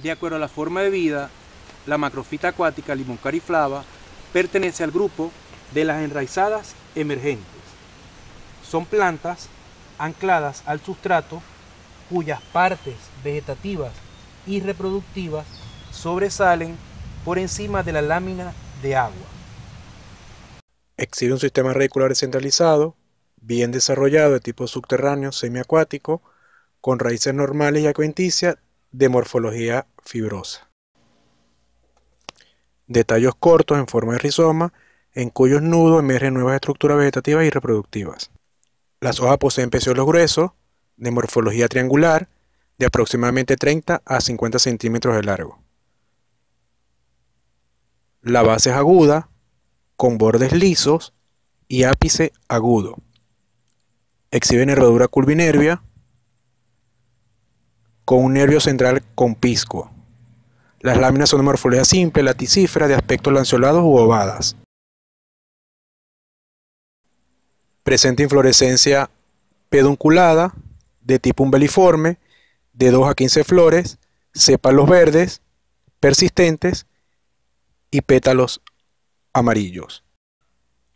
De acuerdo a la forma de vida, la macrofita acuática limón pertenece al grupo de las enraizadas emergentes. Son plantas ancladas al sustrato cuyas partes vegetativas y reproductivas sobresalen por encima de la lámina de agua. Exhibe un sistema radicular centralizado, bien desarrollado de tipo subterráneo semiacuático, con raíces normales y acuenticias de morfología fibrosa. Detallos cortos en forma de rizoma, en cuyos nudos emergen nuevas estructuras vegetativas y reproductivas. Las hojas poseen peciolos gruesos, de morfología triangular, de aproximadamente 30 a 50 centímetros de largo. La base es aguda, con bordes lisos y ápice agudo. Exhibe nervadura curvinervia, con un nervio central pisco. Las láminas son de morfología simple, laticífera, de aspecto lanceolados u ovadas. Presenta inflorescencia pedunculada, de tipo umbeliforme, de 2 a 15 flores, cépalos verdes, persistentes y pétalos amarillos.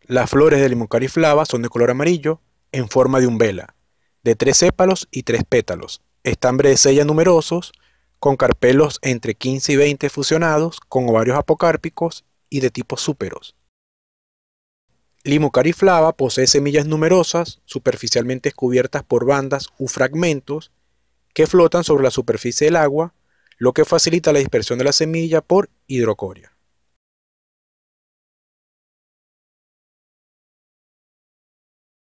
Las flores de limoncariflava son de color amarillo en forma de umbela, de tres sépalos y tres pétalos, estambre de sellas numerosos, con carpelos entre 15 y 20 fusionados, con ovarios apocárpicos y de tipo súperos. Limocariflava posee semillas numerosas, superficialmente cubiertas por bandas u fragmentos, que flotan sobre la superficie del agua, lo que facilita la dispersión de la semilla por hidrocoria.